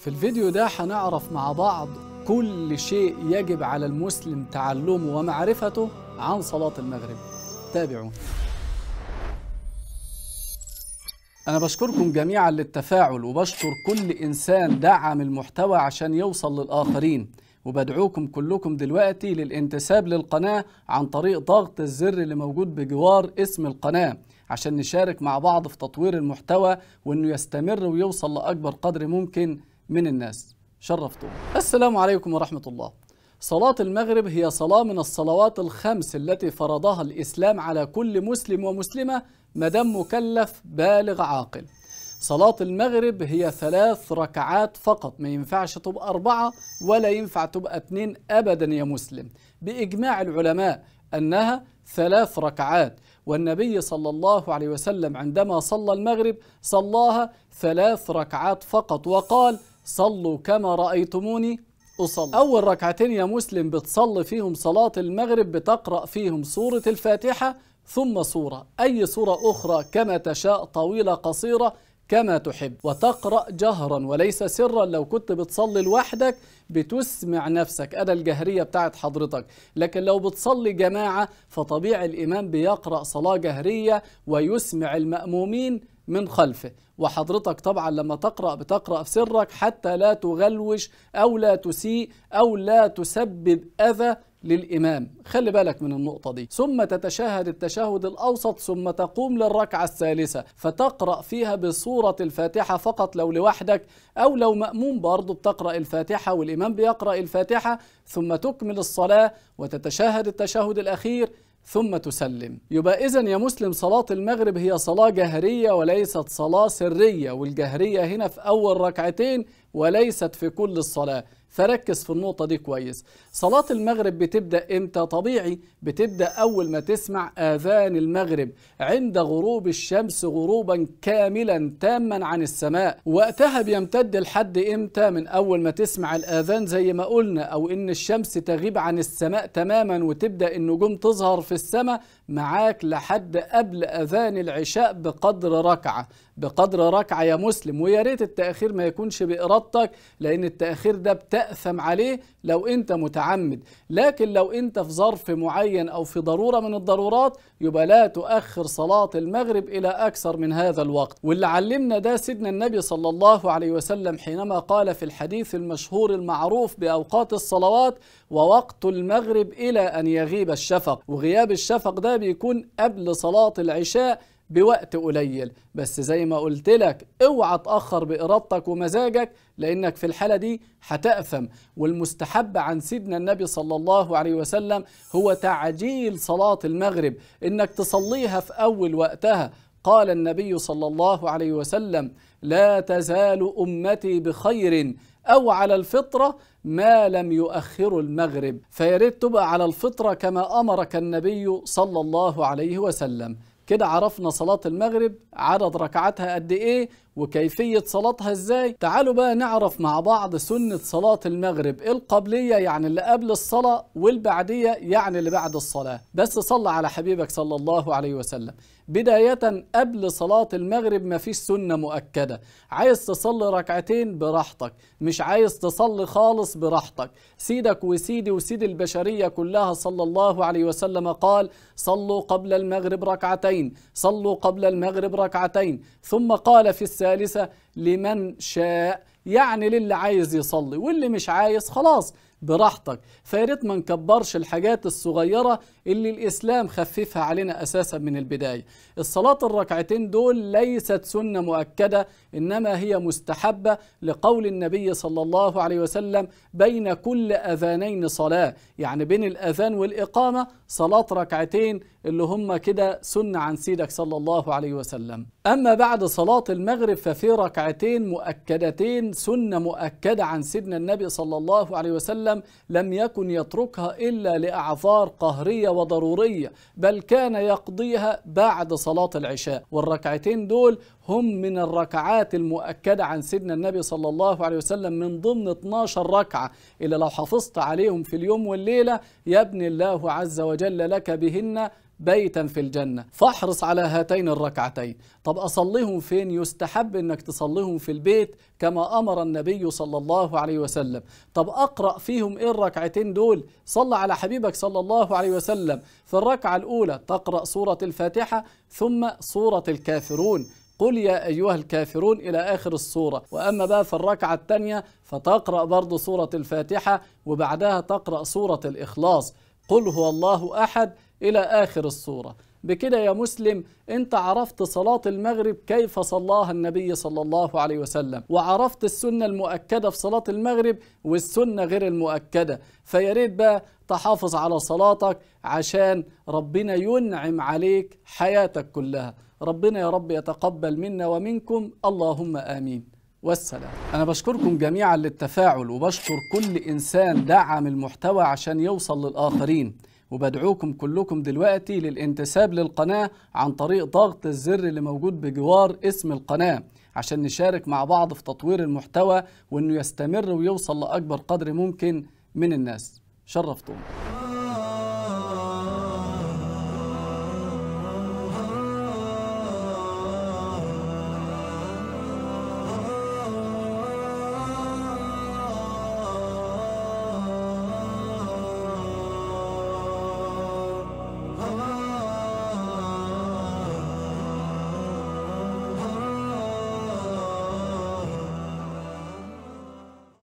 في الفيديو ده هنعرف مع بعض كل شيء يجب على المسلم تعلمه ومعرفته عن صلاة المغرب تابعونا أنا بشكركم جميعا للتفاعل وبشكر كل إنسان دعم المحتوى عشان يوصل للآخرين وبدعوكم كلكم دلوقتي للانتساب للقناة عن طريق ضغط الزر اللي موجود بجوار اسم القناة عشان نشارك مع بعض في تطوير المحتوى وإنه يستمر ويوصل لأكبر قدر ممكن من الناس شرفتوا السلام عليكم ورحمة الله صلاة المغرب هي صلاة من الصلوات الخمس التي فرضها الإسلام على كل مسلم ومسلمة مدام مكلف بالغ عاقل صلاة المغرب هي ثلاث ركعات فقط ما ينفعش تبقى أربعة ولا ينفع تبقى اثنين أبدا يا مسلم بإجماع العلماء أنها ثلاث ركعات والنبي صلى الله عليه وسلم عندما صلى المغرب صلاها ثلاث ركعات فقط وقال صلوا كما رأيتموني أصلي أول ركعتين يا مسلم بتصلي فيهم صلاة المغرب بتقرأ فيهم سورة الفاتحة ثم سورة أي سورة أخرى كما تشاء طويلة قصيرة كما تحب وتقرأ جهرا وليس سرا لو كنت بتصلي لوحدك بتسمع نفسك أنا الجهرية بتاعت حضرتك لكن لو بتصلي جماعة فطبيعي الإمام بيقرأ صلاة جهرية ويسمع المأمومين من خلفه وحضرتك طبعا لما تقرأ بتقرأ في سرك حتى لا تغلوش أو لا تسيء أو لا تسبب أذى للإمام خلي بالك من النقطة دي ثم تتشهد التشهد الأوسط ثم تقوم للركعة الثالثة فتقرأ فيها بصورة الفاتحة فقط لو لوحدك أو لو مأموم برضه بتقرأ الفاتحة والإمام بيقرأ الفاتحة ثم تكمل الصلاة وتتشهد التشهد الأخير ثم تسلم يبقى إذا يا مسلم صلاة المغرب هي صلاة جهرية وليست صلاة سرية والجهرية هنا في أول ركعتين وليست في كل الصلاة فركز في النقطة دي كويس صلاة المغرب بتبدأ امتى طبيعي بتبدأ أول ما تسمع آذان المغرب عند غروب الشمس غروبا كاملا تاما عن السماء وقتها بيمتد لحد امتى من أول ما تسمع الآذان زي ما قلنا أو إن الشمس تغيب عن السماء تماما وتبدأ النجوم تظهر في السماء معاك لحد قبل أذان العشاء بقدر ركعة بقدر ركعة يا مسلم ويا ريت التأخير ما يكونش بإرادتك لأن التأخير ده بتأثم عليه لو أنت متعمد لكن لو أنت في ظرف معين أو في ضرورة من الضرورات يبقى لا تؤخر صلاة المغرب إلى أكثر من هذا الوقت واللي علمنا ده سيدنا النبي صلى الله عليه وسلم حينما قال في الحديث المشهور المعروف بأوقات الصلوات ووقت المغرب إلى أن يغيب الشفق وغياب الشفق ده بيكون قبل صلاة العشاء بوقت قليل بس زي ما قلت لك اوعى تأخر بإرادتك ومزاجك لأنك في الحالة دي هتأثم والمستحب عن سيدنا النبي صلى الله عليه وسلم هو تعجيل صلاة المغرب إنك تصليها في أول وقتها قال النبي صلى الله عليه وسلم لا تزال أمتي بخير أو على الفطرة ما لم يؤخر المغرب فياريت تبقى على الفطرة كما أمرك النبي صلى الله عليه وسلم كده عرفنا صلاة المغرب عدد ركعاتها قد ايه وكيفية صلاتها ازاي تعالوا بقى نعرف مع بعض سنة صلاة المغرب إيه القبلية يعني اللي قبل الصلاة والبعدية يعني اللي بعد الصلاة بس صلى على حبيبك صلى الله عليه وسلم بداية قبل صلاة المغرب مفيش سنة مؤكدة عايز تصلي ركعتين براحتك مش عايز تصلي خالص براحتك سيدك وسيدي وسيد البشرية كلها صلى الله عليه وسلم قال صلوا قبل المغرب ركعتين صلوا قبل المغرب ركعتين ثم قال في الثالثة لمن شاء يعني للي عايز يصلي واللي مش عايز خلاص براحتك فياريت ما نكبرش الحاجات الصغيرة اللي الإسلام خففها علينا أساسا من البداية الصلاة الركعتين دول ليست سنة مؤكدة إنما هي مستحبة لقول النبي صلى الله عليه وسلم بين كل أذانين صلاة يعني بين الأذان والإقامة صلاة ركعتين اللي هم كده سنة عن سيدك صلى الله عليه وسلم أما بعد صلاة المغرب ففي ركعتين مؤكدتين سنة مؤكدة عن سيدنا النبي صلى الله عليه وسلم وسلم لم يكن يتركها إلا لأعذار قهرية وضرورية بل كان يقضيها بعد صلاة العشاء والركعتين دول هم من الركعات المؤكدة عن سيدنا النبي صلى الله عليه وسلم من ضمن 12 ركعة اللي لو حافظت عليهم في اليوم والليلة يبني الله عز وجل لك بهن بيتا في الجنة فاحرص على هاتين الركعتين طب أصليهم فين يستحب أنك تصليهم في البيت كما أمر النبي صلى الله عليه وسلم طب أقرأ فيهم إيه الركعتين دول صلى على حبيبك صلى الله عليه وسلم في الركعة الأولى تقرأ سورة الفاتحة ثم سورة الكافرون قل يا أيها الكافرون إلى آخر الصورة وأما بقى في الركعة الثانية فتقرأ برضه سورة الفاتحة وبعدها تقرأ سورة الإخلاص قل هو الله أحد إلى آخر الصورة بكده يا مسلم انت عرفت صلاة المغرب كيف صلاها النبي صلى الله عليه وسلم وعرفت السنة المؤكدة في صلاة المغرب والسنة غير المؤكدة فياريت بقى تحافظ على صلاتك عشان ربنا ينعم عليك حياتك كلها ربنا يا رب يتقبل منا ومنكم اللهم آمين والسلام أنا بشكركم جميعا للتفاعل وبشكر كل إنسان دعم المحتوى عشان يوصل للآخرين وبدعوكم كلكم دلوقتي للانتساب للقناة عن طريق ضغط الزر اللي موجود بجوار اسم القناة عشان نشارك مع بعض في تطوير المحتوى وانه يستمر ويوصل لأكبر قدر ممكن من الناس شرفتم